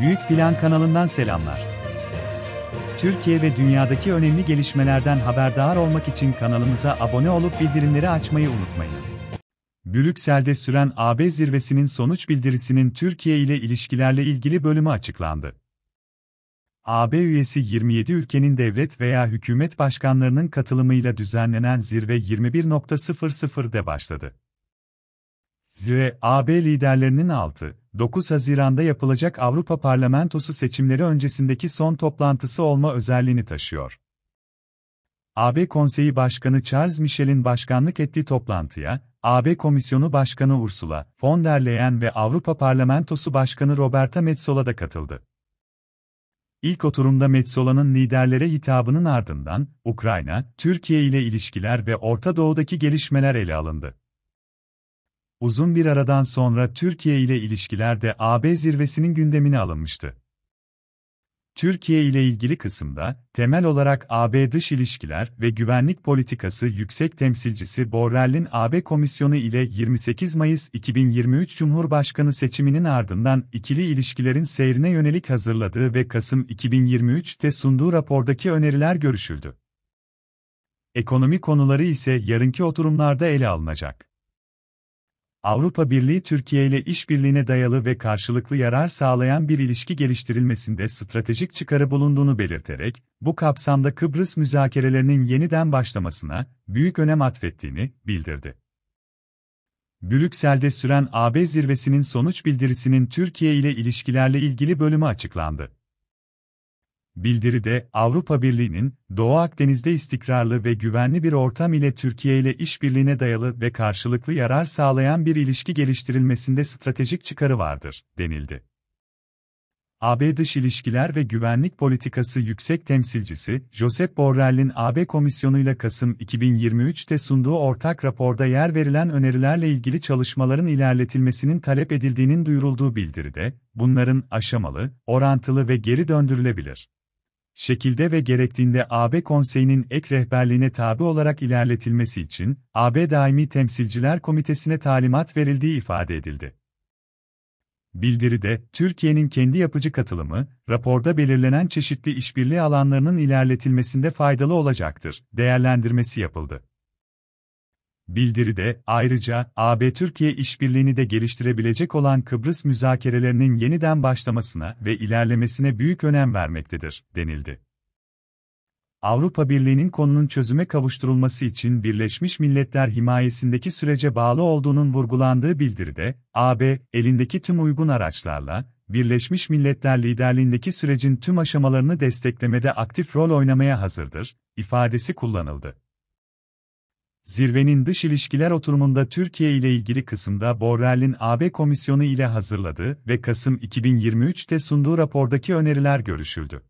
Büyük Plan kanalından selamlar. Türkiye ve dünyadaki önemli gelişmelerden haberdar olmak için kanalımıza abone olup bildirimleri açmayı unutmayınız. Brüksel'de süren AB zirvesinin sonuç bildirisinin Türkiye ile ilişkilerle ilgili bölümü açıklandı. AB üyesi 27 ülkenin devlet veya hükümet başkanlarının katılımıyla düzenlenen zirve 21.00'de başladı. Zirve, AB liderlerinin 6, 9 Haziran'da yapılacak Avrupa Parlamentosu seçimleri öncesindeki son toplantısı olma özelliğini taşıyor. AB Konseyi Başkanı Charles Michel'in başkanlık ettiği toplantıya, AB Komisyonu Başkanı Ursula von der Leyen ve Avrupa Parlamentosu Başkanı Roberta Metsola da katıldı. İlk oturumda Metsola'nın liderlere hitabının ardından, Ukrayna, Türkiye ile ilişkiler ve Orta Doğu'daki gelişmeler ele alındı uzun bir aradan sonra Türkiye ile ilişkilerde AB zirvesinin gündemine alınmıştı. Türkiye ile ilgili kısımda, temel olarak AB Dış İlişkiler ve Güvenlik Politikası Yüksek Temsilcisi Borrell'in AB Komisyonu ile 28 Mayıs 2023 Cumhurbaşkanı seçiminin ardından ikili ilişkilerin seyrine yönelik hazırladığı ve Kasım 2023'te sunduğu rapordaki öneriler görüşüldü. Ekonomi konuları ise yarınki oturumlarda ele alınacak. Avrupa Birliği Türkiye ile işbirliğine dayalı ve karşılıklı yarar sağlayan bir ilişki geliştirilmesinde stratejik çıkarı bulunduğunu belirterek, bu kapsamda Kıbrıs müzakerelerinin yeniden başlamasına büyük önem atfettiğini bildirdi. Brüksel'de süren AB zirvesinin sonuç bildirisinin Türkiye ile ilişkilerle ilgili bölümü açıklandı. Bildiride Avrupa Birliği'nin Doğu Akdeniz'de istikrarlı ve güvenli bir ortam ile Türkiye ile işbirliğine dayalı ve karşılıklı yarar sağlayan bir ilişki geliştirilmesinde stratejik çıkarı vardır denildi. AB Dış İlişkiler ve Güvenlik Politikası Yüksek Temsilcisi, Josep Borrell'in AB Komisyonu'yla Kasım 2023'te sunduğu ortak raporda yer verilen önerilerle ilgili çalışmaların ilerletilmesinin talep edildiğinin duyurulduğu bildiride, bunların aşamalı, orantılı ve geri döndürülebilir şekilde ve gerektiğinde AB Konseyi'nin ek rehberliğine tabi olarak ilerletilmesi için AB Daimi Temsilciler Komitesi'ne talimat verildiği ifade edildi. Bildiride, Türkiye'nin kendi yapıcı katılımı, raporda belirlenen çeşitli işbirliği alanlarının ilerletilmesinde faydalı olacaktır, değerlendirmesi yapıldı. Bildiride ayrıca AB-Türkiye işbirliğini de geliştirebilecek olan Kıbrıs müzakerelerinin yeniden başlamasına ve ilerlemesine büyük önem vermektedir denildi. Avrupa Birliği'nin konunun çözüme kavuşturulması için Birleşmiş Milletler himayesindeki sürece bağlı olduğunun vurgulandığı bildiride, AB, elindeki tüm uygun araçlarla, Birleşmiş Milletler liderliğindeki sürecin tüm aşamalarını desteklemede aktif rol oynamaya hazırdır, ifadesi kullanıldı. Zirvenin dış ilişkiler oturumunda Türkiye ile ilgili kısımda Borrell'in AB Komisyonu ile hazırladığı ve Kasım 2023'te sunduğu rapordaki öneriler görüşüldü.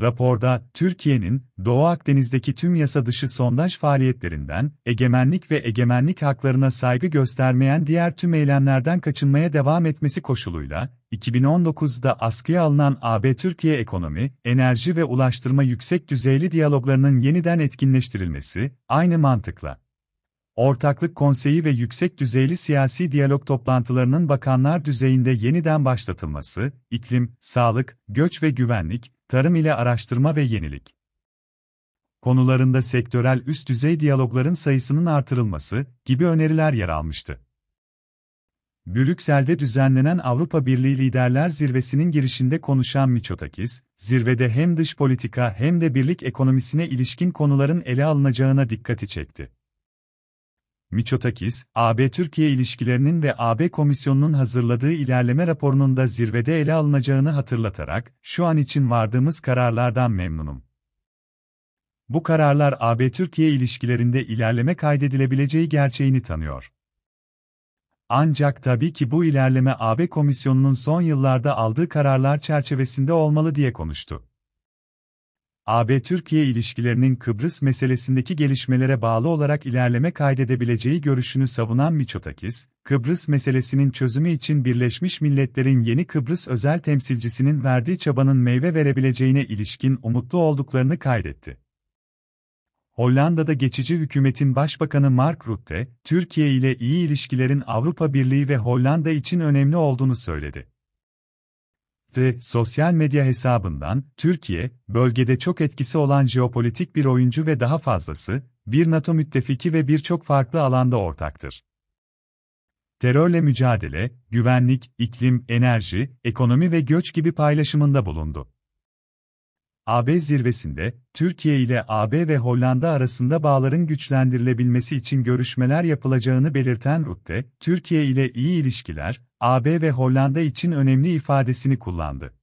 Raporda, Türkiye'nin, Doğu Akdeniz'deki tüm yasa dışı sondaj faaliyetlerinden, egemenlik ve egemenlik haklarına saygı göstermeyen diğer tüm eylemlerden kaçınmaya devam etmesi koşuluyla, 2019'da askıya alınan AB-Türkiye ekonomi, enerji ve ulaştırma yüksek düzeyli diyaloglarının yeniden etkinleştirilmesi, aynı mantıkla. Ortaklık Konseyi ve yüksek düzeyli siyasi diyalog toplantılarının bakanlar düzeyinde yeniden başlatılması, iklim, sağlık, göç ve güvenlik, tarım ile araştırma ve yenilik konularında sektörel üst düzey diyalogların sayısının artırılması gibi öneriler yer almıştı. Brüksel'de düzenlenen Avrupa Birliği Liderler Zirvesi'nin girişinde konuşan Miçotakis, zirvede hem dış politika hem de birlik ekonomisine ilişkin konuların ele alınacağına dikkati çekti. Miçotakis, AB-Türkiye ilişkilerinin ve AB Komisyonu'nun hazırladığı ilerleme raporunun da zirvede ele alınacağını hatırlatarak, şu an için vardığımız kararlardan memnunum. Bu kararlar AB-Türkiye ilişkilerinde ilerleme kaydedilebileceği gerçeğini tanıyor. Ancak tabii ki bu ilerleme AB Komisyonu'nun son yıllarda aldığı kararlar çerçevesinde olmalı diye konuştu. AB-Türkiye ilişkilerinin Kıbrıs meselesindeki gelişmelere bağlı olarak ilerleme kaydedebileceği görüşünü savunan Miçotakis, Kıbrıs meselesinin çözümü için Birleşmiş Milletler'in yeni Kıbrıs özel temsilcisinin verdiği çabanın meyve verebileceğine ilişkin umutlu olduklarını kaydetti. Hollanda'da geçici hükümetin başbakanı Mark Rutte, Türkiye ile iyi ilişkilerin Avrupa Birliği ve Hollanda için önemli olduğunu söyledi. Ve sosyal medya hesabından, Türkiye, bölgede çok etkisi olan jeopolitik bir oyuncu ve daha fazlası, bir NATO müttefiki ve birçok farklı alanda ortaktır. Terörle mücadele, güvenlik, iklim, enerji, ekonomi ve göç gibi paylaşımında bulundu. AB zirvesinde, Türkiye ile AB ve Hollanda arasında bağların güçlendirilebilmesi için görüşmeler yapılacağını belirten Rutte, Türkiye ile iyi ilişkiler, AB ve Hollanda için önemli ifadesini kullandı.